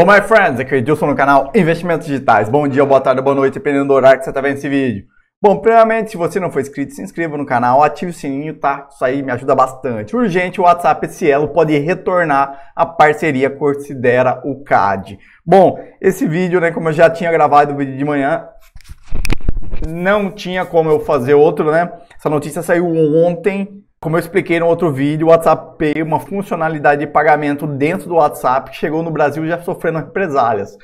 Hello, my friends! Aqui é o Edilson no canal Investimentos Digitais. Bom dia, boa tarde, boa noite, dependendo do horário que você está vendo esse vídeo. Bom, primeiramente, se você não for inscrito, se inscreva no canal, ative o sininho, tá? Isso aí me ajuda bastante. Urgente, o WhatsApp Cielo pode retornar a parceria Considera o CAD. Bom, esse vídeo, né, como eu já tinha gravado o vídeo de manhã, não tinha como eu fazer outro, né? Essa notícia saiu ontem, como eu expliquei no outro vídeo, o WhatsApp Pay, é uma funcionalidade de pagamento dentro do WhatsApp, que chegou no Brasil já sofrendo represálias.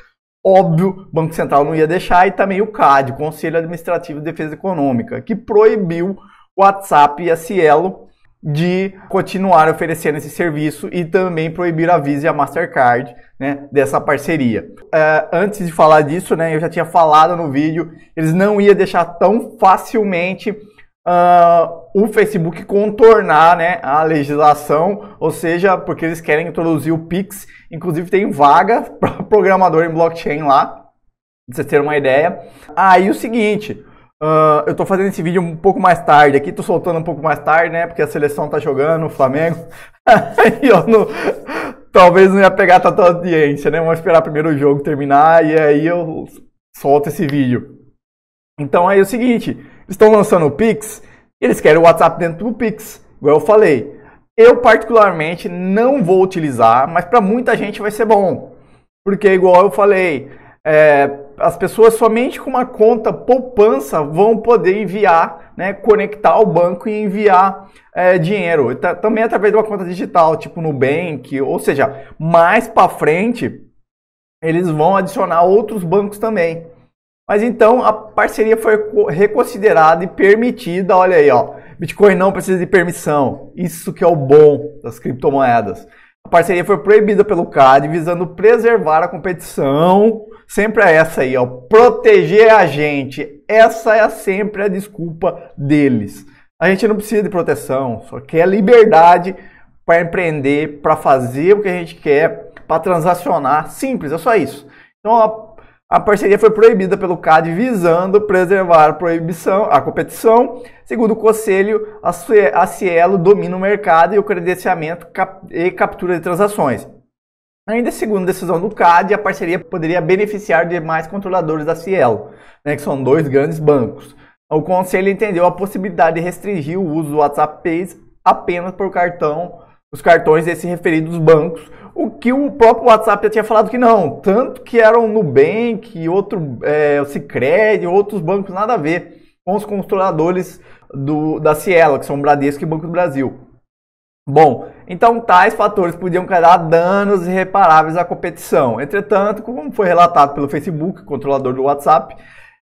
Óbvio, o Banco Central não ia deixar, e também o CAD, Conselho Administrativo de Defesa Econômica, que proibiu o WhatsApp e a Cielo de continuar oferecendo esse serviço e também proibir a Visa e a Mastercard né, dessa parceria. É, antes de falar disso, né, eu já tinha falado no vídeo, eles não iam deixar tão facilmente Uh, o Facebook contornar né, a legislação, ou seja, porque eles querem introduzir o Pix. Inclusive tem vaga para programador em blockchain lá, pra vocês terem uma ideia. Aí ah, o seguinte, uh, eu estou fazendo esse vídeo um pouco mais tarde aqui, estou soltando um pouco mais tarde, né? Porque a seleção tá jogando, o Flamengo. e eu não, talvez não ia pegar tanta audiência, né? Vamos esperar primeiro o jogo terminar e aí eu solto esse vídeo. Então aí é o seguinte, estão lançando o Pix, eles querem o WhatsApp dentro do Pix, igual eu falei. Eu particularmente não vou utilizar, mas para muita gente vai ser bom. Porque igual eu falei, é, as pessoas somente com uma conta poupança vão poder enviar, né, conectar ao banco e enviar é, dinheiro. também através de uma conta digital, tipo Nubank, ou seja, mais para frente eles vão adicionar outros bancos também. Mas então a parceria foi reconsiderada e permitida. Olha aí, ó. Bitcoin não precisa de permissão. Isso que é o bom das criptomoedas. A parceria foi proibida pelo CAD, visando preservar a competição. Sempre é essa aí, ó. Proteger a gente. Essa é sempre a desculpa deles. A gente não precisa de proteção, só quer liberdade para empreender, para fazer o que a gente quer, para transacionar. Simples, é só isso. Então, a a parceria foi proibida pelo CAD visando preservar a proibição, a competição. Segundo o conselho, a Cielo domina o mercado e o credenciamento e captura de transações. Ainda segundo a decisão do CAD, a parceria poderia beneficiar demais controladores da Cielo, né, que são dois grandes bancos. O conselho entendeu a possibilidade de restringir o uso do WhatsApp Pay apenas por cartão os cartões desse referido dos bancos, o que o próprio WhatsApp já tinha falado que não, tanto que eram Nubank, outro é, eh, Cicred, outros bancos nada a ver com os controladores do, da Cielo, que são Bradesco e Banco do Brasil. Bom, então tais fatores podiam causar danos irreparáveis à competição. Entretanto, como foi relatado pelo Facebook, controlador do WhatsApp,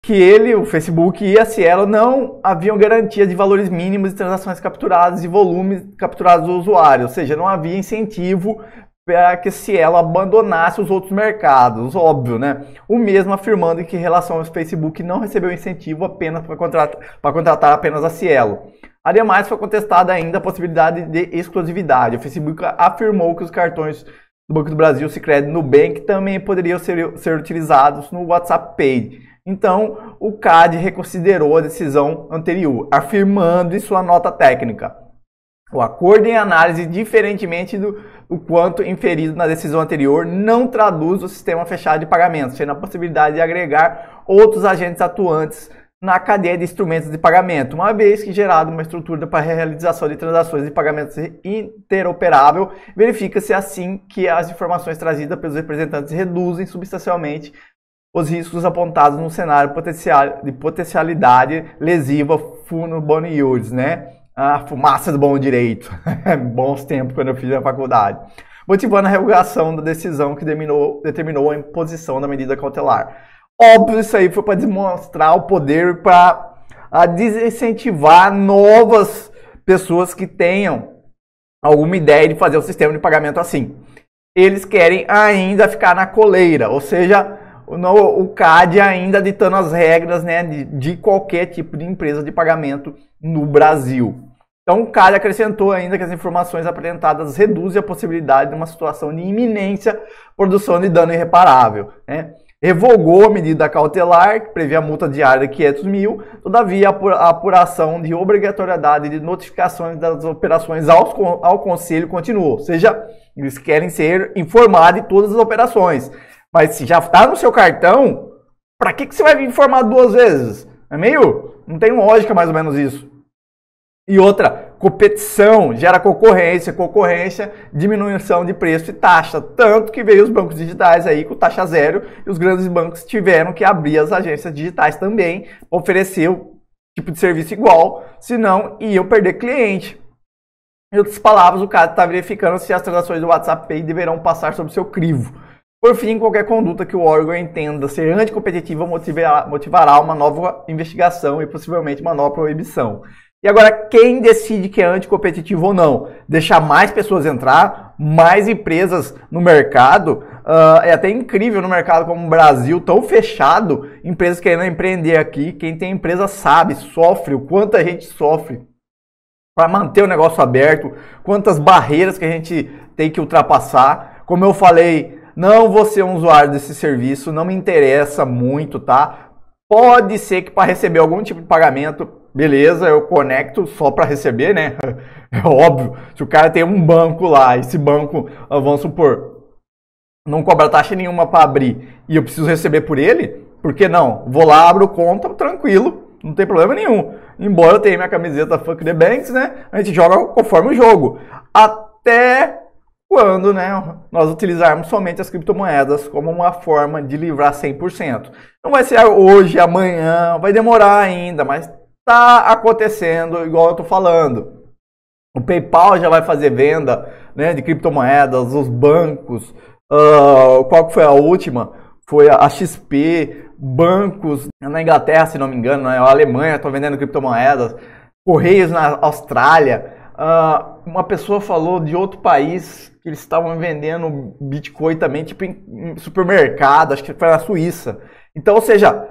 que ele, o Facebook e a Cielo não haviam garantia de valores mínimos de transações capturadas e volumes capturados do usuário, ou seja, não havia incentivo para que a Cielo abandonasse os outros mercados, óbvio, né? O mesmo afirmando que em relação ao Facebook não recebeu incentivo apenas para contratar, para contratar apenas a Cielo. Ademais, foi contestada ainda a possibilidade de exclusividade. O Facebook afirmou que os cartões do Banco do Brasil, Sicredi e Nubank também poderiam ser, ser utilizados no WhatsApp Pay então, o CAD reconsiderou a decisão anterior, afirmando em sua nota técnica o acordo em análise, diferentemente do, do, quanto inferido na decisão anterior, não traduz o sistema fechado de pagamentos, sendo a possibilidade de agregar outros agentes atuantes na cadeia de instrumentos de pagamento, uma vez que gerada uma estrutura para a realização de transações de pagamentos interoperável, verifica-se assim que as informações trazidas pelos representantes reduzem substancialmente os riscos apontados no cenário potencial, de potencialidade lesiva funo boni yields, né? A fumaça do bom direito. Bons tempos quando eu fiz a faculdade. Motivando a revogação da decisão que determinou, determinou a imposição da medida cautelar. Óbvio, isso aí foi para demonstrar o poder para desincentivar novas pessoas que tenham alguma ideia de fazer o sistema de pagamento assim. Eles querem ainda ficar na coleira, ou seja, no, o CAD ainda ditando as regras né, de, de qualquer tipo de empresa de pagamento no Brasil. Então, o CAD acrescentou ainda que as informações apresentadas reduzem a possibilidade de uma situação de iminência produção de dano irreparável. Né? Revogou a medida cautelar, que prevê a multa diária de 500 mil, todavia a apuração de obrigatoriedade de notificações das operações ao, ao conselho continuou. Ou seja, eles querem ser informados de todas as operações. Mas se já está no seu cartão, para que, que você vai me informar duas vezes? É meio. Não tem lógica mais ou menos isso. E outra, competição gera concorrência, concorrência, diminuição de preço e taxa. Tanto que veio os bancos digitais aí com taxa zero e os grandes bancos tiveram que abrir as agências digitais também, oferecer o tipo de serviço igual, senão iam perder cliente. Em outras palavras, o cara está verificando se as transações do WhatsApp Pay deverão passar sob seu crivo. Por fim, qualquer conduta que o órgão entenda ser anticompetitiva motivará, motivará uma nova investigação e possivelmente uma nova proibição. E agora, quem decide que é anticompetitivo ou não? Deixar mais pessoas entrar, mais empresas no mercado? Uh, é até incrível no mercado como o Brasil, tão fechado, empresas querendo empreender aqui. Quem tem empresa sabe, sofre, o quanto a gente sofre para manter o negócio aberto, quantas barreiras que a gente tem que ultrapassar. Como eu falei, não vou ser um usuário desse serviço, não me interessa muito, tá? Pode ser que para receber algum tipo de pagamento, beleza, eu conecto só para receber, né? É óbvio. Se o cara tem um banco lá, esse banco, ah, vamos supor, não cobra taxa nenhuma para abrir e eu preciso receber por ele, por que não? Vou lá, abro conta, tranquilo, não tem problema nenhum. Embora eu tenha minha camiseta Fuck the Banks, né? A gente joga conforme o jogo. Até quando né, nós utilizarmos somente as criptomoedas como uma forma de livrar 100%. Não vai ser hoje, amanhã, vai demorar ainda, mas está acontecendo igual eu estou falando. O PayPal já vai fazer venda né, de criptomoedas, os bancos, uh, qual que foi a última? Foi a XP, bancos na Inglaterra, se não me engano, né, a Alemanha estão vendendo criptomoedas, Correios na Austrália. Uh, uma pessoa falou de outro país que eles estavam vendendo Bitcoin também, tipo em supermercado, acho que foi na Suíça. Então, ou seja,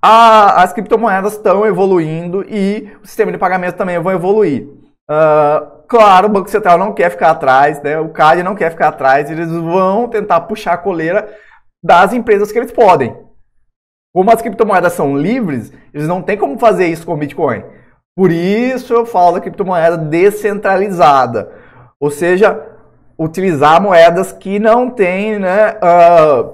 a, as criptomoedas estão evoluindo e o sistema de pagamento também vai evoluir. Uh, claro, o Banco Central não quer ficar atrás, né? o CAD não quer ficar atrás, eles vão tentar puxar a coleira das empresas que eles podem. Como as criptomoedas são livres, eles não têm como fazer isso com o Bitcoin. Por isso eu falo da criptomoeda descentralizada, ou seja, utilizar moedas que não tem né, uh,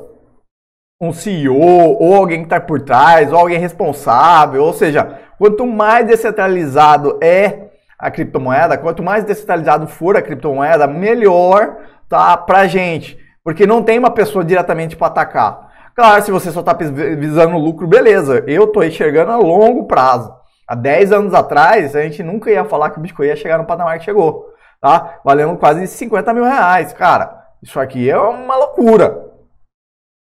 um CEO ou alguém que está por trás, ou alguém responsável. Ou seja, quanto mais descentralizado é a criptomoeda, quanto mais descentralizado for a criptomoeda, melhor tá para gente, porque não tem uma pessoa diretamente para atacar. Claro, se você só está visando lucro, beleza. Eu estou enxergando a longo prazo há 10 anos atrás, a gente nunca ia falar que o Bitcoin ia chegar no patamar que chegou, tá? Valendo quase 50 mil reais, cara. Isso aqui é uma loucura.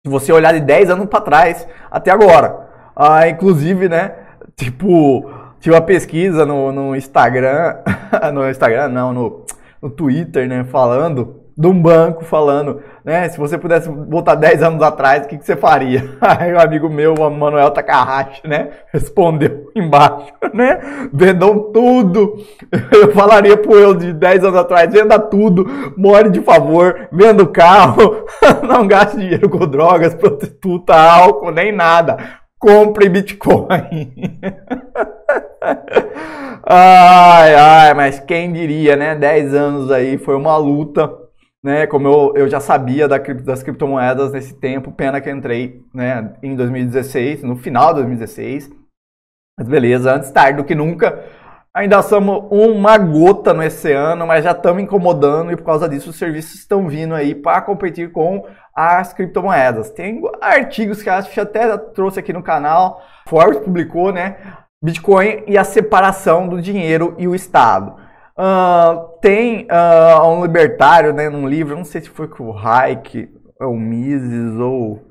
Se você olhar de 10 anos para trás até agora. Ah, inclusive, né? Tipo, tinha uma pesquisa no, no Instagram, no Instagram não, no, no Twitter, né? Falando de um banco falando, né? Se você pudesse voltar 10 anos atrás, o que, que você faria? Aí o amigo meu, o Manuel Takahashi, né? Respondeu embaixo, né? Vendam tudo. Eu falaria pro eu de 10 anos atrás, venda tudo, more de favor, venda o carro, não gaste dinheiro com drogas, prostituta, álcool, nem nada. Compre Bitcoin. ai, ai, mas quem diria, né? 10 anos aí foi uma luta né? Como eu, eu já sabia da, das criptomoedas nesse tempo, pena que entrei né, em 2016, no final de 2016. Mas beleza, antes tarde do que nunca. Ainda somos uma gota no oceano, mas já estamos incomodando e por causa disso os serviços estão vindo aí para competir com as criptomoedas. Tem artigos que acho que até trouxe aqui no canal, Forbes publicou, né? Bitcoin e a separação do dinheiro e o Estado. Uh, tem uh, um libertário, né, num livro, não sei se foi com o Hayek, ou Mises, ou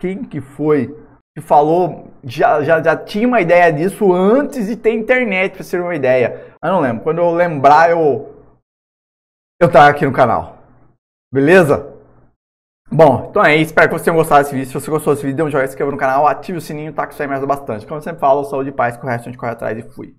quem que foi, que falou, já, já, já tinha uma ideia disso antes de ter internet, pra ser uma ideia. Eu não lembro, quando eu lembrar eu, eu trago aqui no canal. Beleza? Bom, então é isso. Espero que vocês tenham gostado desse vídeo. Se você gostou desse vídeo, dê um joinha, se inscreva no canal, ative o sininho, tá? Que isso aí me ajuda bastante. Como eu sempre falo, saúde e paz, que o resto a gente corre atrás e fui.